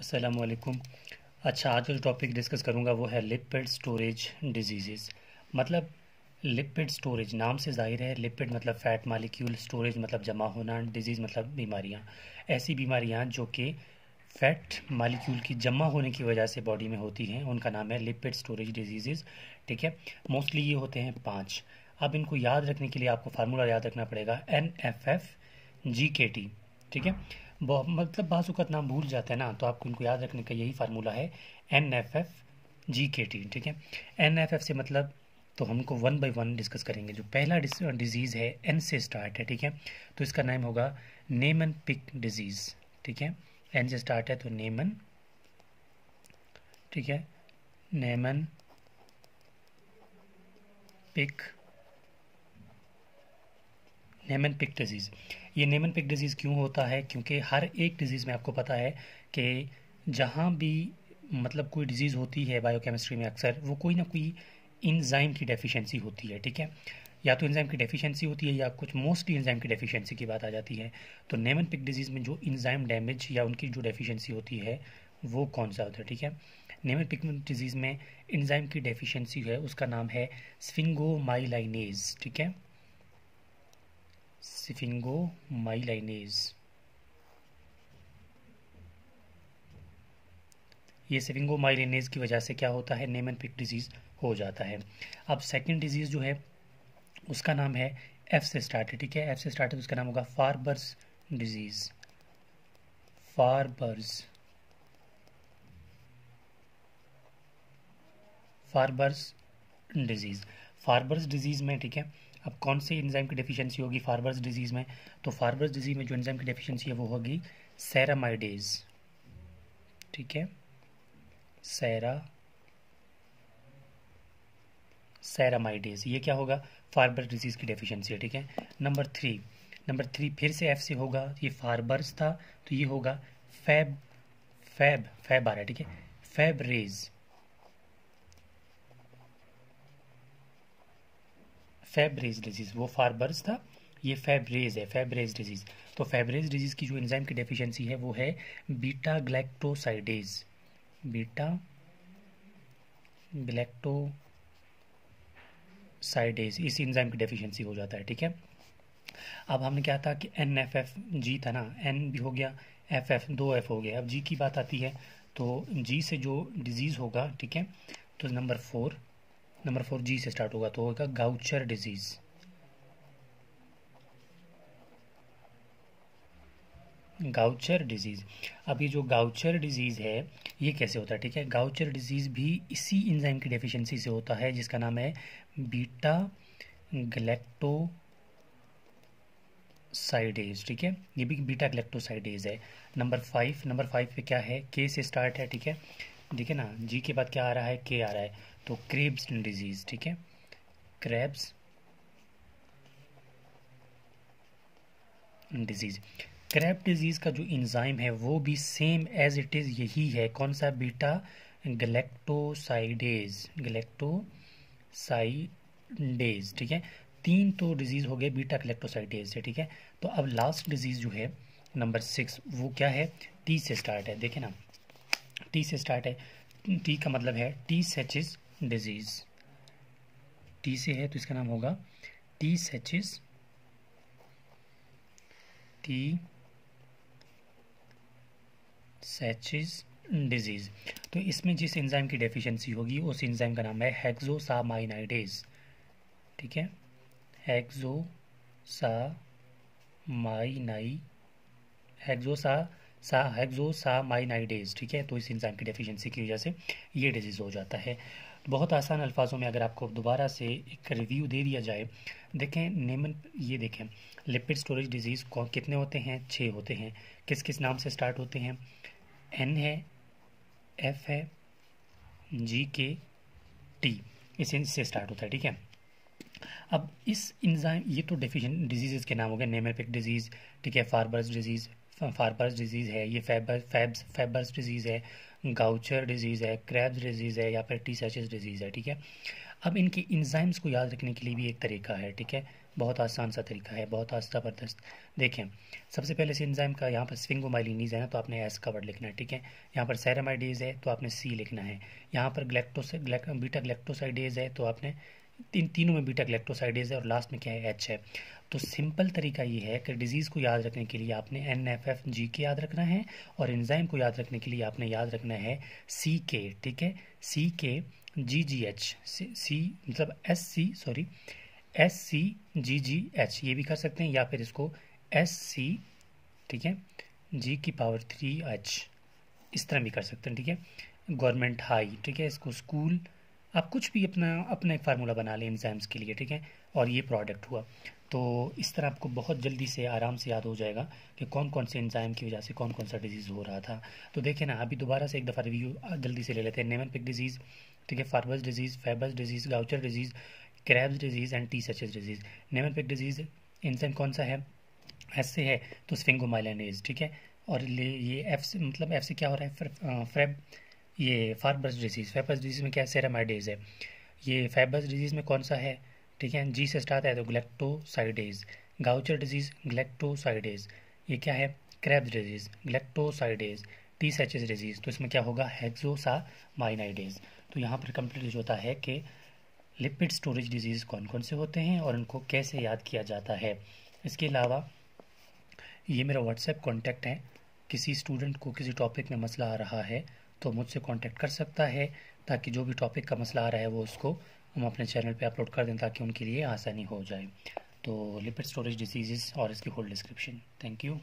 असलकुम अच्छा आज जो टॉपिक डिस्कस करूँगा वो है लिपिड स्टोरेज डिजीज़ मतलब लिपिड स्टोरेज नाम से जाहिर है लिपिड मतलब फ़ैट मालिक्यूल स्टोरेज मतलब जमा होना डिजीज़ मतलब बीमारियाँ ऐसी बीमारियाँ जो कि फैट मालिक्यूल की जमा होने की वजह से बॉडी में होती हैं उनका नाम है लिपिड स्टोरेज डिजीज़ ठीक है मोस्टली ये होते हैं पाँच अब इनको याद रखने के लिए आपको फार्मूला याद रखना पड़ेगा एन एफ एफ जी के टी ठीक है मतलब बाजूकत नाम भूल जाता है ना तो आपको इनको याद रखने का यही फार्मूला है एन एफ एफ जी के टी ठीक है एन एफ एफ से मतलब तो हमको वन बाई वन डिस्कस करेंगे जो पहला डिजीज़ है एन से स्टार्ट है ठीक है तो इसका नाम होगा नेमन पिक डिजीज़ ठीक है एन से स्टार्ट है तो नेमन ठीक है Niemann Pick Niemann Pick disease ये नेमन पिक डिजीज़ क्यों होता है क्योंकि हर एक डिजीज़ में आपको पता है कि जहाँ भी मतलब कोई डिजीज़ होती है बायोकेमिस्ट्री में अक्सर वो कोई ना कोई इंजाइम की डेफिशिएंसी होती है ठीक है या तो इंजाइम की डेफिशिएंसी होती है या कुछ मोस्टली इंजाइम की डेफिशिएंसी की बात आ जाती है तो नेमन पिक डिजीज़ में जो इंजाइम डैमेज या उनकी जो डेफिशिएंसी होती है वो कौन सा होता है ठीक है नेमन पिक डिजीज़ में इंजाइम की डेफिशिएंसी है उसका नाम है स्फिंगोमाइलाइनेज ठीक है सिफिंगो माइलाइनेज ये सिफिंगो माइलिनेज की वजह से क्या होता है एंड पिक डिजीज़ हो जाता है अब सेकेंड डिजीज़ जो है उसका नाम है एफ से स्टार्ट है ठीक है एफ से स्टार्ट है उसका नाम होगा Farber's disease Farber's Farber's disease Farber's disease में ठीक है अब कौन सी इंजाइम की डिफिशियंसी होगी फार्बर्स डिजीज़ में तो फार्बर्स डिजीज़ में जो इंजाइम की डेफिशिएंसी है वो होगी सैरामाइडेज ठीक है सैरा सैरामाइडेज ये क्या होगा फार्बर्स डिजीज़ की डेफिशिएंसी है ठीक है नंबर थ्री नंबर थ्री फिर से एफ से होगा ये फार्बर्स था तो ये होगा फैब फैब फैब आ रहा है ठीक है फैब रेज फेबरेज डिजीज़ वो फारबर्स था ये फेबरेज है फेबरेज डिजीज़ तो फेबरेज डिजीज़ की जो इंजाइम की डेफिशिएंसी है वो है बीटा ग्लैक्टोसाइडेज बीटा ग्लैक्टोसाइडेज इस एंजाइम की डेफिशिएंसी हो जाता है ठीक है अब हमने क्या था कि एन एफ एफ जी था ना एन भी हो गया एफ एफ दो एफ हो गया अब जी की बात आती है तो जी से जो डिजीज़ होगा ठीक है तो number four number four G से स्टार्ट होगा तो होगा गाउचर डिजीज़ गाउचर डिजीज़ अभी जो गाउचर डिजीज़ है ये कैसे होता है ठीक है गाउचर डिजीज़ भी इसी इंजाइम की डेफिशिएंसी से होता है जिसका नाम है बीटा गलेक्टो साइडेज ठीक है ये भी बीटा गलेक्टोसाइडेज है नंबर फाइव नंबर फाइव पे क्या है के से स्टार्ट है ठीक है देखिए ना जी के बाद क्या आ रहा है के आ रहा है तो क्रेब्स डिजीज ठीक है क्रेब्स डिजीज क्रैप डिजीज का जो इंजाइम है वो भी सेम एज इट इज यही है कौन सा बीटा गलेक्टोसाइडेज गलेक्टोसाइडेज ठीक है तीन तो डिजीज हो गए बीटा गलेक्टोसाइडेज से ठीक है तो अब लास्ट डिजीज जो है नंबर सिक्स वो क्या है टी से स्टार्ट है देखे ना टी से स्टार्ट है टी का मतलब है टी सेचिस डिजीज़ टी से है तो इसका नाम होगा Tay Sachs Tay Sachs disease तो इसमें जिस एंजाइम की डेफिशिएंसी होगी उस एंजाइम का नाम है हेक्सोसामाइनाइडेज ठीक है हेक्सोसामाइनाई हेक्सोसा सा हेक्सो सा माइनाइडेज ठीक है तो इस इंसान की डेफिशिएंसी की वजह से ये डिजीज़ हो जाता है बहुत आसान अल्फाजों में अगर आपको दोबारा से एक रिव्यू दे दिया जाए देखें नेमन ये देखें लिपिड स्टोरेज डिजीज़ कौन कितने होते हैं छः होते हैं किस किस नाम से स्टार्ट होते हैं एन है एफ है जी के टी इस से स्टार्ट होता है ठीक है अब इस इंजाइम ये तो डिफिशेंट डिजीज़ के नाम हो गए नेमेपिक डिजीज़ ठीक है फार्बर्स डिजीज़ फारबर्स डिजीज़ है ये फेबर फैब्स फैबर्स डिजीज़ है गाउचर डिजीज़ है क्रैब्स डिजीज़ है या फिर टी सेचेस डिजीज़ है ठीक है अब इनकी इंजाइम्स को याद रखने के लिए भी एक तरीका है ठीक है बहुत आसान सा तरीका है बहुत आस्था देखें सबसे पहले से इंजाइम का यहाँ पर स्विंगोमाइलिनीज है ना तो आपने एस का वर्ड लिखना है ठीक है यहाँ पर सैरामाइडीज है तो आपने सी लिखना है यहाँ पर ग्लेक्टोस ग्लेक, बीटा ग्लेक्टोसाइडेज है तो आपने इन तीनों में बीटा गलेक्टोसाइडेज है और लास्ट में क्या है एच है तो सिंपल तरीका ये है कि डिजीज़ को याद रखने के लिए आपने एन एफ एफ जी के याद रखना है और एंजाइम को याद रखने के लिए आपने याद रखना है सी के ठीक है सी के जी जी एच सी मतलब S C sorry S C G G H ये भी कर सकते हैं या फिर इसको एस सी ठीक है जी की पावर थ्री एच इस तरह भी कर सकते हैं ठीक है गवर्नमेंट हाई ठीक है इसको स्कूल आप कुछ भी अपना अपना एक फार्मूला बना लें एंजाइम्स के लिए ठीक है और ये प्रोडक्ट हुआ तो इस तरह आपको बहुत जल्दी से आराम से याद हो जाएगा कि कौन कौन से एंजाइम की वजह से कौन कौन सा डिजीज़ हो रहा था तो देखिए ना अभी दोबारा से एक दफ़ा रिव्यू जल्दी से ले लेते हैं पिक डिजीज़ ठीक है Farber's disease Fabry's disease Gaucher disease Krabbe's disease and Tay Sachs disease Pick disease enzyme कौन सा है एस से है तो स्फिंगोमाइलानेज ठीक है और ये एफ से मतलब एफ से क्या हो रहा है फ्रेब ये फार्मर्स डिजीज़ फैबस डिजीज़ में क्या सेरामाइडेज है ये फेबस डिजीज़ में कौन सा है ठीक है जी से स्टार्ट है तो ग्लेक्टोसाइडेज गाउचर डिजीज़ ग्लेक्टोसाइडेज ये क्या है Krabbe's disease galactosidase Tay Sachs disease तो इसमें क्या होगा हेक्सोसा माइनाइडेज तो यहाँ पर कंप्लीट होता है कि लिपिड स्टोरेज डिजीज़ कौन कौन से होते हैं और उनको कैसे याद किया जाता है इसके अलावा ये मेरा व्हाट्सएप कॉन्टैक्ट है किसी स्टूडेंट को किसी टॉपिक में मसला आ रहा है तो मुझसे कॉन्टैक्ट कर सकता है ताकि जो भी टॉपिक का मसला आ रहा है वो उसको हम अपने चैनल पे अपलोड कर दें ताकि उनके लिए आसानी हो जाए तो लिपिड स्टोरेज डिसीज़ और इसकी होल डिस्क्रिप्शन थैंक यू